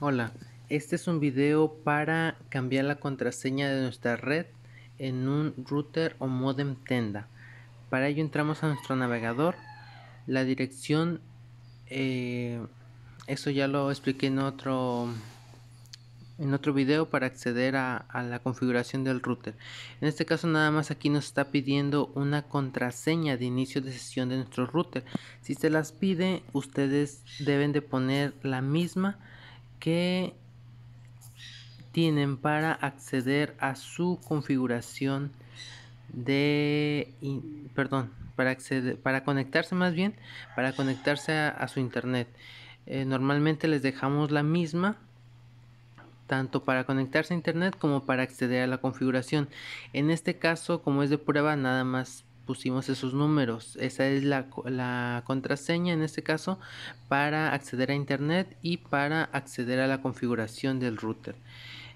Hola, este es un video para cambiar la contraseña de nuestra red en un router o modem tenda. Para ello entramos a nuestro navegador. La dirección, eh, eso ya lo expliqué en otro, en otro video para acceder a, a la configuración del router. En este caso nada más aquí nos está pidiendo una contraseña de inicio de sesión de nuestro router. Si se las pide, ustedes deben de poner la misma que tienen para acceder a su configuración de perdón para acceder para conectarse más bien para conectarse a, su internet eh, normalmente les dejamos la misma tanto para conectarse a internet como para acceder a la configuración en este caso como es de prueba nada más pusimos esos números. Esa es la, la, contraseña en este caso para acceder a internet y para acceder a la configuración del router.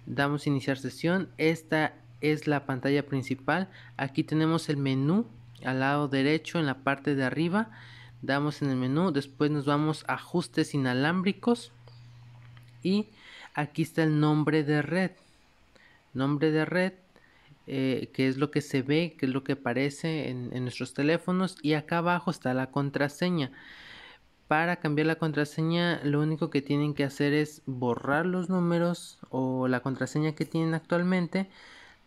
Damos iniciar sesión. Esta es la pantalla principal. Aquí tenemos el menú al lado derecho en la parte de arriba. Damos en el menú. Después nos vamos a ajustes inalámbricos. Y aquí está el nombre de red. Nombre de red eh, qué es lo que se ve, qué es lo que aparece en, en nuestros teléfonos y acá abajo está la contraseña. Para cambiar la contraseña lo único que tienen que hacer es borrar los números o la contraseña que tienen actualmente,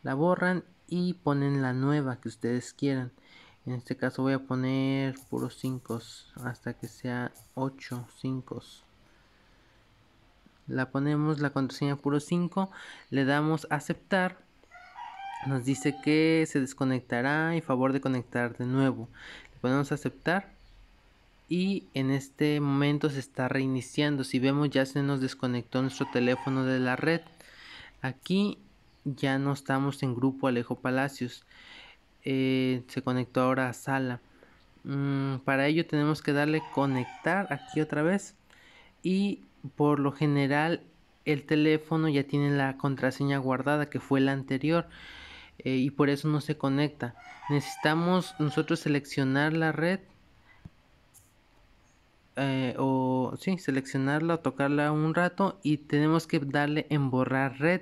la borran y ponen la nueva que ustedes quieran. En este caso voy a poner puros 5 hasta que sea 8 5. La ponemos la contraseña puro 5, le damos aceptar nos dice que se desconectará y favor de conectar de nuevo. Le aceptar. Y en este momento se está reiniciando. Si vemos ya se nos desconectó nuestro teléfono de la red. Aquí ya no estamos en grupo Alejo Palacios. Eh, se conectó ahora a sala. Mm, para ello tenemos que darle conectar aquí otra vez. Y por lo general el teléfono ya tiene la contraseña guardada que fue la anterior. Eh, y por eso no se conecta. Necesitamos nosotros seleccionar la red eh, o sí, seleccionarla o tocarla un rato y tenemos que darle en borrar red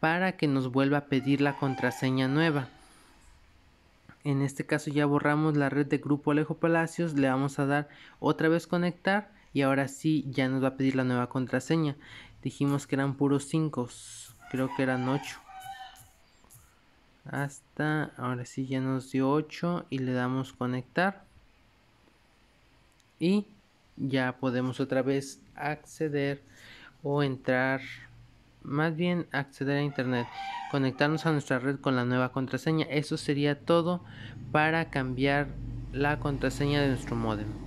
para que nos vuelva a pedir la contraseña nueva. En este caso ya borramos la red de grupo Alejo Palacios, le vamos a dar otra vez conectar y ahora sí ya nos va a pedir la nueva contraseña. Dijimos que eran puros 5, creo que eran 8 hasta ahora sí ya nos dio 8 y le damos conectar y ya podemos otra vez acceder o entrar más bien acceder a internet conectarnos a nuestra red con la nueva contraseña eso sería todo para cambiar la contraseña de nuestro modem